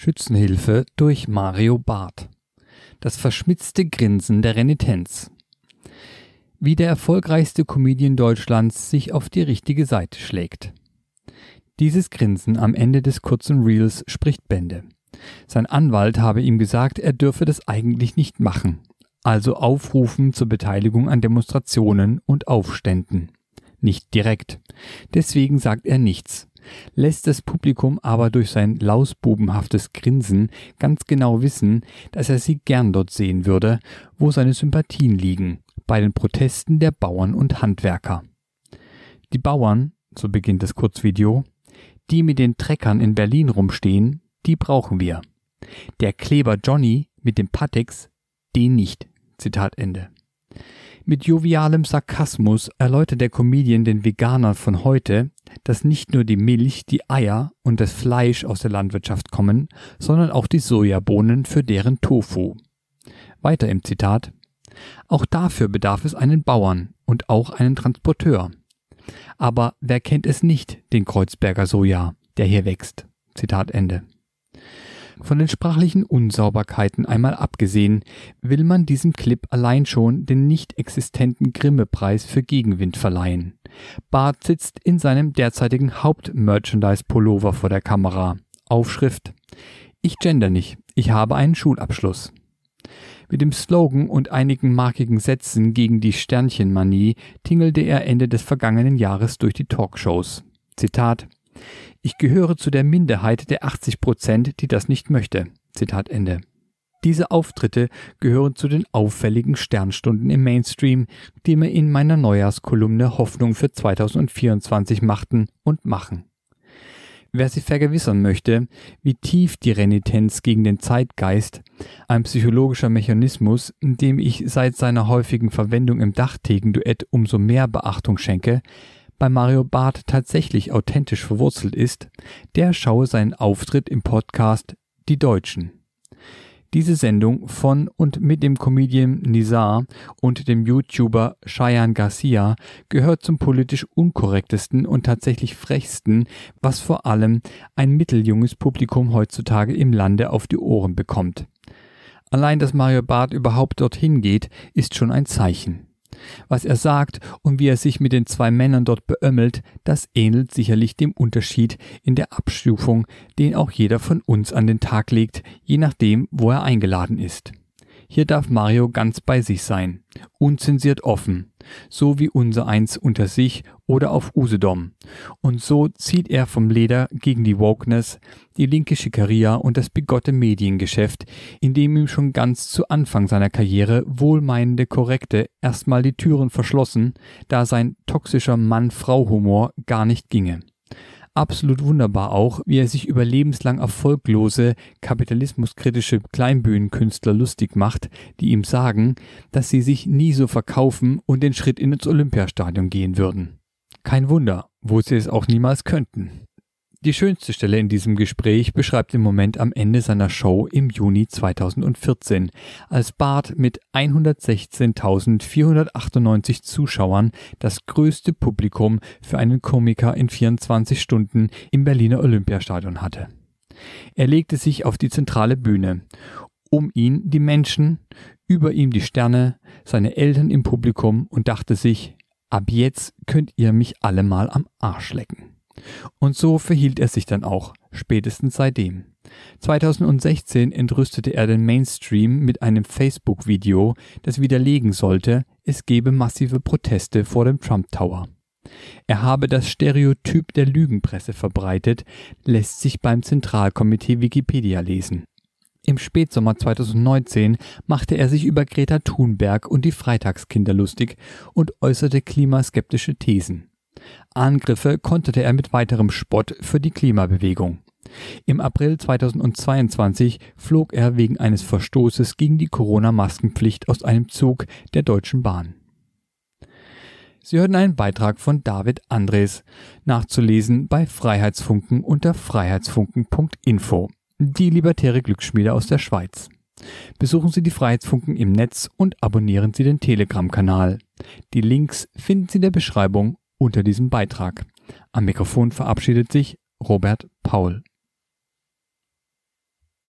Schützenhilfe durch Mario Barth. Das verschmitzte Grinsen der Renitenz. Wie der erfolgreichste Comedian Deutschlands sich auf die richtige Seite schlägt. Dieses Grinsen am Ende des kurzen Reels spricht Bände. Sein Anwalt habe ihm gesagt, er dürfe das eigentlich nicht machen, also aufrufen zur Beteiligung an Demonstrationen und Aufständen. Nicht direkt. Deswegen sagt er nichts lässt das Publikum aber durch sein lausbubenhaftes Grinsen ganz genau wissen, dass er sie gern dort sehen würde, wo seine Sympathien liegen, bei den Protesten der Bauern und Handwerker. Die Bauern, so beginnt das Kurzvideo, die mit den Treckern in Berlin rumstehen, die brauchen wir. Der Kleber Johnny mit dem Pateks, den nicht. Zitat Ende. Mit jovialem Sarkasmus erläutert der Comedian den Veganern von heute, dass nicht nur die Milch, die Eier und das Fleisch aus der Landwirtschaft kommen, sondern auch die Sojabohnen für deren Tofu. Weiter im Zitat. Auch dafür bedarf es einen Bauern und auch einen Transporteur. Aber wer kennt es nicht, den Kreuzberger Soja, der hier wächst? Zitat Ende. Von den sprachlichen Unsauberkeiten einmal abgesehen, will man diesem Clip allein schon den nicht existenten Grimme-Preis für Gegenwind verleihen. Bart sitzt in seinem derzeitigen Haupt-Merchandise-Pullover vor der Kamera. Aufschrift Ich gender nicht, ich habe einen Schulabschluss. Mit dem Slogan und einigen markigen Sätzen gegen die Sternchenmanie tingelte er Ende des vergangenen Jahres durch die Talkshows. Zitat ich gehöre zu der Minderheit der 80 Prozent, die das nicht möchte. Zitat Ende. Diese Auftritte gehören zu den auffälligen Sternstunden im Mainstream, die mir in meiner Neujahrskolumne Hoffnung für 2024 machten und machen. Wer sich vergewissern möchte, wie tief die Renitenz gegen den Zeitgeist, ein psychologischer Mechanismus, dem ich seit seiner häufigen Verwendung im Dachtegenduett umso mehr Beachtung schenke, bei Mario Barth tatsächlich authentisch verwurzelt ist, der schaue seinen Auftritt im Podcast Die Deutschen. Diese Sendung von und mit dem Comedian Nizar und dem YouTuber Cheyenne Garcia gehört zum politisch unkorrektesten und tatsächlich frechsten, was vor allem ein mitteljunges Publikum heutzutage im Lande auf die Ohren bekommt. Allein, dass Mario Barth überhaupt dorthin geht, ist schon ein Zeichen. Was er sagt und wie er sich mit den zwei Männern dort beömmelt, das ähnelt sicherlich dem Unterschied in der Abstufung, den auch jeder von uns an den Tag legt, je nachdem, wo er eingeladen ist. Hier darf Mario ganz bei sich sein, unzensiert offen, so wie unsereins unter sich oder auf Usedom. Und so zieht er vom Leder gegen die Wokeness, die linke Schikaria und das bigotte Mediengeschäft, in dem ihm schon ganz zu Anfang seiner Karriere wohlmeinende Korrekte erstmal die Türen verschlossen, da sein toxischer Mann-Frau-Humor gar nicht ginge. Absolut wunderbar auch, wie er sich über lebenslang erfolglose, kapitalismuskritische Kleinbühnenkünstler lustig macht, die ihm sagen, dass sie sich nie so verkaufen und den Schritt ins Olympiastadion gehen würden. Kein Wunder, wo sie es auch niemals könnten. Die schönste Stelle in diesem Gespräch beschreibt den Moment am Ende seiner Show im Juni 2014, als Bart mit 116.498 Zuschauern das größte Publikum für einen Komiker in 24 Stunden im Berliner Olympiastadion hatte. Er legte sich auf die zentrale Bühne. Um ihn die Menschen, über ihm die Sterne, seine Eltern im Publikum und dachte sich, ab jetzt könnt ihr mich alle mal am Arsch lecken. Und so verhielt er sich dann auch, spätestens seitdem. 2016 entrüstete er den Mainstream mit einem Facebook-Video, das widerlegen sollte, es gebe massive Proteste vor dem Trump Tower. Er habe das Stereotyp der Lügenpresse verbreitet, lässt sich beim Zentralkomitee Wikipedia lesen. Im Spätsommer 2019 machte er sich über Greta Thunberg und die Freitagskinder lustig und äußerte klimaskeptische Thesen. Angriffe konterte er mit weiterem Spott für die Klimabewegung. Im April 2022 flog er wegen eines Verstoßes gegen die Corona-Maskenpflicht aus einem Zug der Deutschen Bahn. Sie hörten einen Beitrag von David Andres, nachzulesen bei Freiheitsfunken unter freiheitsfunken.info. Die libertäre Glücksschmiede aus der Schweiz. Besuchen Sie die Freiheitsfunken im Netz und abonnieren Sie den Telegram-Kanal. Die Links finden Sie in der Beschreibung unter diesem Beitrag. Am Mikrofon verabschiedet sich Robert Paul.